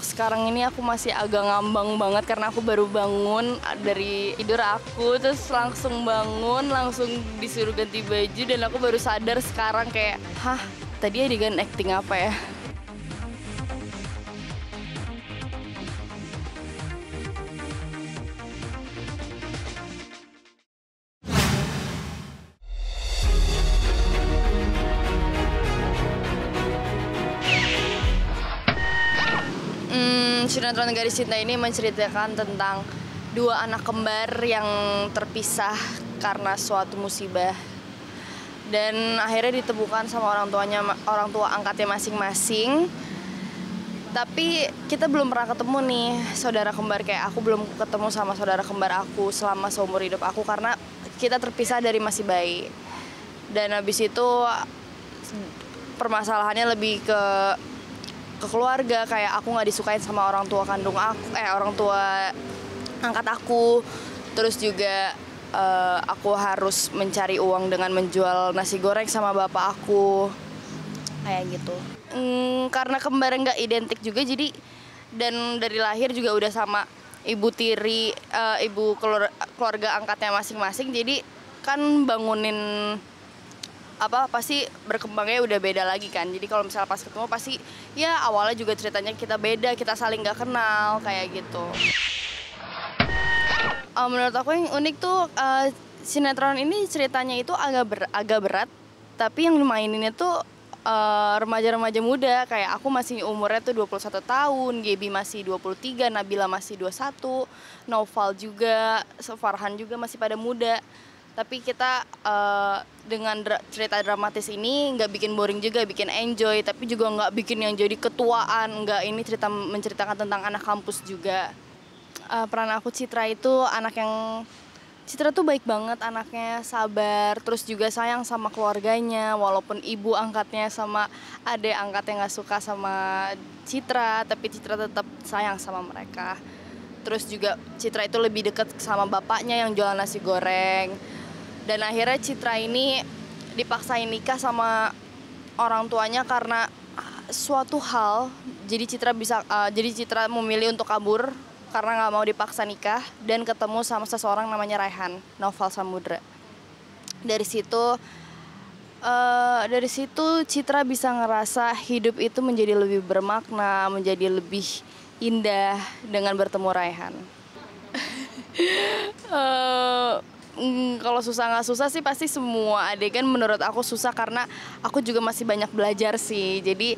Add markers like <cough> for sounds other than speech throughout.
untuk sekarang ini aku masih agak ngambang banget karena aku baru bangun ah, dari tidur aku terus langsung bangun langsung disuruh ganti baju dan aku baru sadar sekarang kayak hah tadi adegan acting apa ya sinetron Garis Cinta ini menceritakan tentang dua anak kembar yang terpisah karena suatu musibah dan akhirnya ditemukan sama orang tuanya orang tua angkatnya masing-masing tapi kita belum pernah ketemu nih saudara kembar kayak aku belum ketemu sama saudara kembar aku selama seumur hidup aku karena kita terpisah dari masih bayi dan habis itu permasalahannya lebih ke ke keluarga kayak aku nggak disukain sama orang tua kandung aku eh orang tua angkat aku terus juga uh, aku harus mencari uang dengan menjual nasi goreng sama bapak aku kayak gitu mm, karena kembar nggak identik juga jadi dan dari lahir juga udah sama ibu tiri uh, ibu keluarga, keluarga angkatnya masing-masing jadi kan bangunin apa pasti berkembangnya udah beda lagi kan jadi kalau misalnya pas ketemu pasti ya awalnya juga ceritanya kita beda kita saling nggak kenal kayak gitu uh, menurut aku yang unik tuh uh, sinetron ini ceritanya itu agak ber, agak berat tapi yang ini tuh eh, remaja-remaja uh, muda kayak aku masih umurnya tuh 21 tahun, Gaby masih 23, Nabila masih 21, Noval juga, Farhan juga masih pada muda tapi kita uh, dengan dra cerita dramatis ini nggak bikin boring juga bikin enjoy tapi juga nggak bikin yang jadi ketuaan nggak ini cerita menceritakan tentang anak kampus juga uh, peran aku Citra itu anak yang Citra tuh baik banget anaknya, sabar, terus juga sayang sama keluarganya, walaupun ibu angkatnya sama adik angkatnya nggak suka sama Citra, tapi Citra tetap sayang sama mereka. Terus juga Citra itu lebih dekat sama bapaknya yang jual nasi goreng dan akhirnya Citra ini dipaksain nikah sama orang tuanya karena ah, suatu hal jadi Citra bisa uh, jadi Citra memilih untuk kabur karena nggak mau dipaksa nikah dan ketemu sama seseorang namanya Raihan Novel Samudra dari situ uh, dari situ Citra bisa ngerasa hidup itu menjadi lebih bermakna menjadi lebih indah dengan bertemu Raihan uh, <laughs> mm, kalau susah nggak susah sih pasti semua adegan menurut aku susah karena aku juga masih banyak belajar sih. Jadi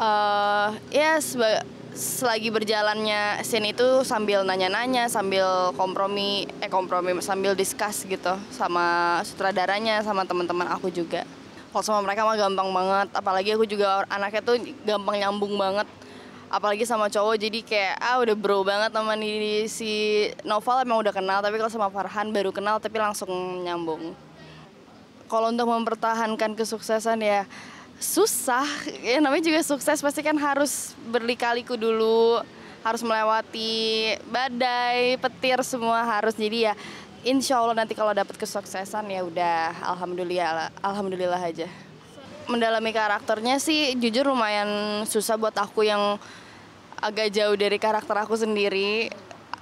uh, ya selagi berjalannya scene itu sambil nanya-nanya, sambil kompromi, eh kompromi sambil diskus gitu sama sutradaranya, sama teman-teman aku juga. Kalau sama mereka mah gampang banget, apalagi aku juga anaknya tuh gampang nyambung banget apalagi sama cowok jadi kayak ah udah bro banget teman ini si Noval emang udah kenal tapi kalau sama Farhan baru kenal tapi langsung nyambung kalau untuk mempertahankan kesuksesan ya susah ya namanya juga sukses pasti kan harus berlikaliku dulu harus melewati badai petir semua harus jadi ya insya Allah nanti kalau dapat kesuksesan ya udah alhamdulillah alhamdulillah aja mendalami karakternya sih jujur lumayan susah buat aku yang agak jauh dari karakter aku sendiri.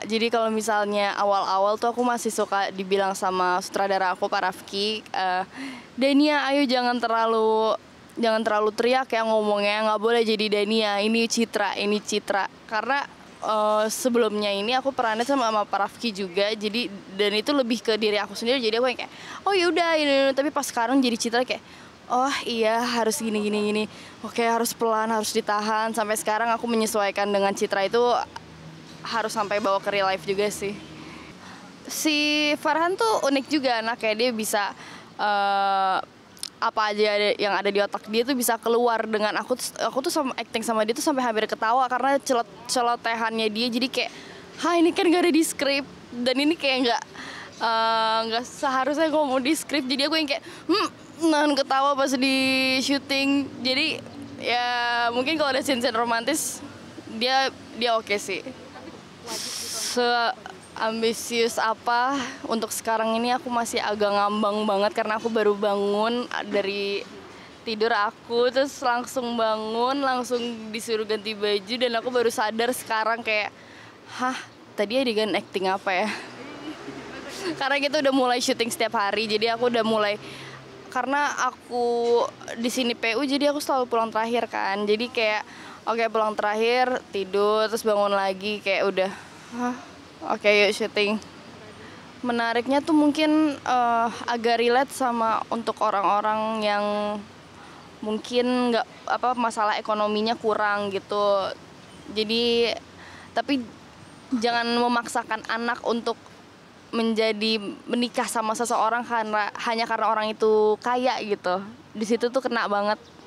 Jadi kalau misalnya awal-awal tuh aku masih suka dibilang sama sutradara aku Pak Rafki, uh, Dania ayo jangan terlalu jangan terlalu teriak ya ngomongnya nggak boleh jadi Dania ini Citra ini Citra karena uh, sebelumnya ini aku perannya sama sama Pak Rafki juga jadi dan itu lebih ke diri aku sendiri jadi aku kayak oh yaudah ini tapi pas sekarang jadi Citra kayak oh iya harus gini gini gini oke harus pelan harus ditahan sampai sekarang aku menyesuaikan dengan citra itu harus sampai bawa ke real life juga sih si Farhan tuh unik juga kayak dia bisa uh, apa aja yang ada di otak dia tuh bisa keluar dengan aku aku tuh sama acting sama dia tuh sampai hampir ketawa karena celot celotehannya dia jadi kayak ha ini kan gak ada di skrip dan ini kayak nggak eh, nggak uh, gak seharusnya mau di skrip jadi aku yang kayak hmm nahan ketawa pas di syuting. Jadi ya mungkin kalau ada scene-scene romantis dia dia oke okay sih. Se ambisius apa untuk sekarang ini aku masih agak ngambang banget karena aku baru bangun dari tidur aku terus langsung bangun langsung disuruh ganti baju dan aku baru sadar sekarang kayak hah tadi dengan acting apa ya <laughs> karena kita udah mulai syuting setiap hari jadi aku udah mulai karena aku di sini PU jadi aku selalu pulang terakhir kan jadi kayak oke okay, pulang terakhir tidur terus bangun lagi kayak udah huh, oke okay, yuk syuting menariknya tuh mungkin uh, agak relate sama untuk orang-orang yang mungkin nggak apa masalah ekonominya kurang gitu jadi tapi jangan memaksakan anak untuk menjadi menikah sama seseorang karena hanya karena orang itu kaya gitu di situ tuh kena banget